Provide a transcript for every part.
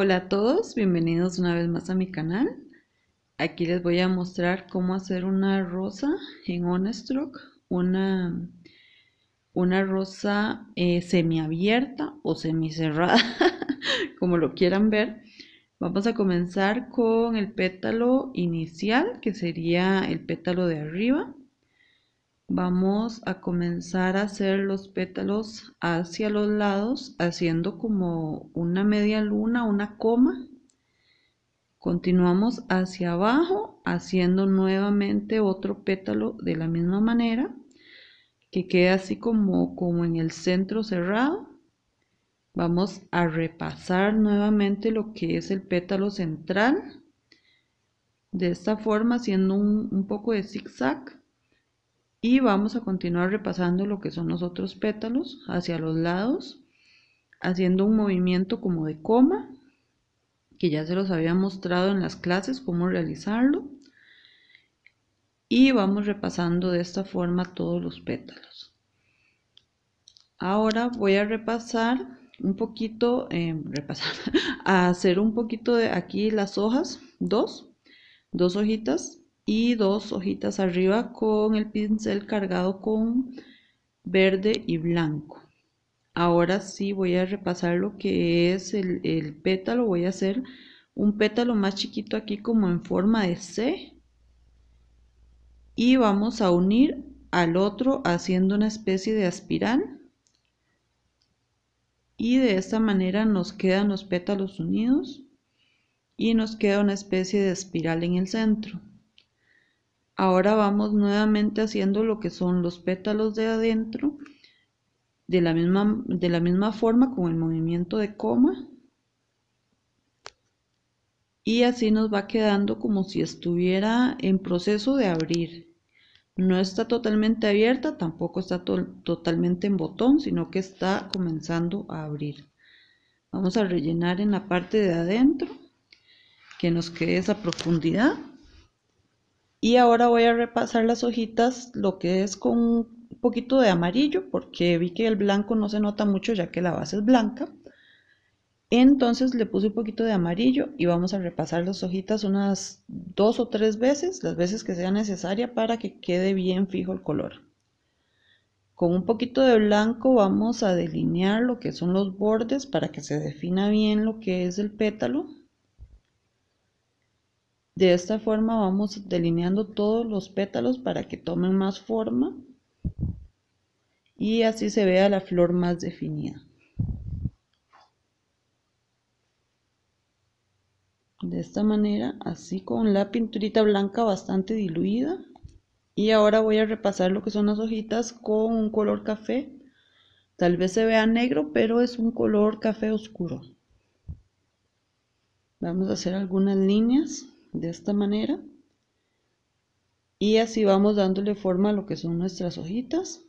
Hola a todos, bienvenidos una vez más a mi canal. Aquí les voy a mostrar cómo hacer una rosa en Onestroke, una, una rosa eh, semiabierta o semicerrada, como lo quieran ver. Vamos a comenzar con el pétalo inicial, que sería el pétalo de arriba vamos a comenzar a hacer los pétalos hacia los lados haciendo como una media luna una coma continuamos hacia abajo haciendo nuevamente otro pétalo de la misma manera que quede así como como en el centro cerrado vamos a repasar nuevamente lo que es el pétalo central de esta forma haciendo un, un poco de zigzag y vamos a continuar repasando lo que son los otros pétalos hacia los lados haciendo un movimiento como de coma que ya se los había mostrado en las clases cómo realizarlo y vamos repasando de esta forma todos los pétalos ahora voy a repasar un poquito em, repasar a hacer un poquito de aquí las hojas dos dos hojitas y dos hojitas arriba con el pincel cargado con verde y blanco. Ahora sí voy a repasar lo que es el, el pétalo. Voy a hacer un pétalo más chiquito aquí como en forma de C. Y vamos a unir al otro haciendo una especie de espiral. Y de esta manera nos quedan los pétalos unidos y nos queda una especie de espiral en el centro. Ahora vamos nuevamente haciendo lo que son los pétalos de adentro, de la misma, de la misma forma con el movimiento de coma. Y así nos va quedando como si estuviera en proceso de abrir. No está totalmente abierta, tampoco está totalmente en botón, sino que está comenzando a abrir. Vamos a rellenar en la parte de adentro, que nos quede esa profundidad. Y ahora voy a repasar las hojitas, lo que es con un poquito de amarillo, porque vi que el blanco no se nota mucho ya que la base es blanca. Entonces le puse un poquito de amarillo y vamos a repasar las hojitas unas dos o tres veces, las veces que sea necesaria para que quede bien fijo el color. Con un poquito de blanco vamos a delinear lo que son los bordes para que se defina bien lo que es el pétalo de esta forma vamos delineando todos los pétalos para que tomen más forma y así se vea la flor más definida. De esta manera, así con la pinturita blanca bastante diluida. Y ahora voy a repasar lo que son las hojitas con un color café. Tal vez se vea negro, pero es un color café oscuro. Vamos a hacer algunas líneas de esta manera y así vamos dándole forma a lo que son nuestras hojitas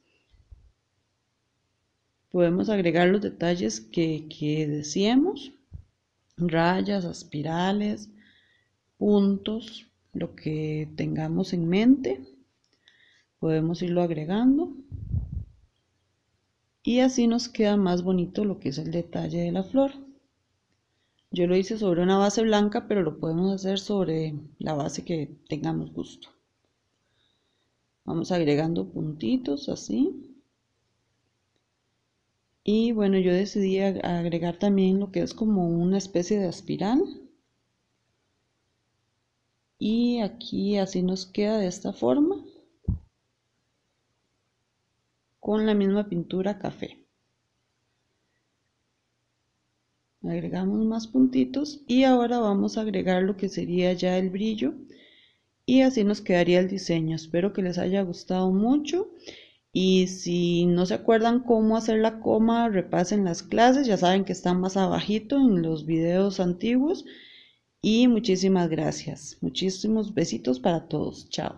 podemos agregar los detalles que, que deseemos rayas, espirales, puntos, lo que tengamos en mente podemos irlo agregando y así nos queda más bonito lo que es el detalle de la flor yo lo hice sobre una base blanca, pero lo podemos hacer sobre la base que tengamos gusto. Vamos agregando puntitos así. Y bueno, yo decidí agregar también lo que es como una especie de aspiral, Y aquí así nos queda de esta forma. Con la misma pintura café. agregamos más puntitos y ahora vamos a agregar lo que sería ya el brillo y así nos quedaría el diseño espero que les haya gustado mucho y si no se acuerdan cómo hacer la coma repasen las clases ya saben que están más abajito en los videos antiguos y muchísimas gracias muchísimos besitos para todos chao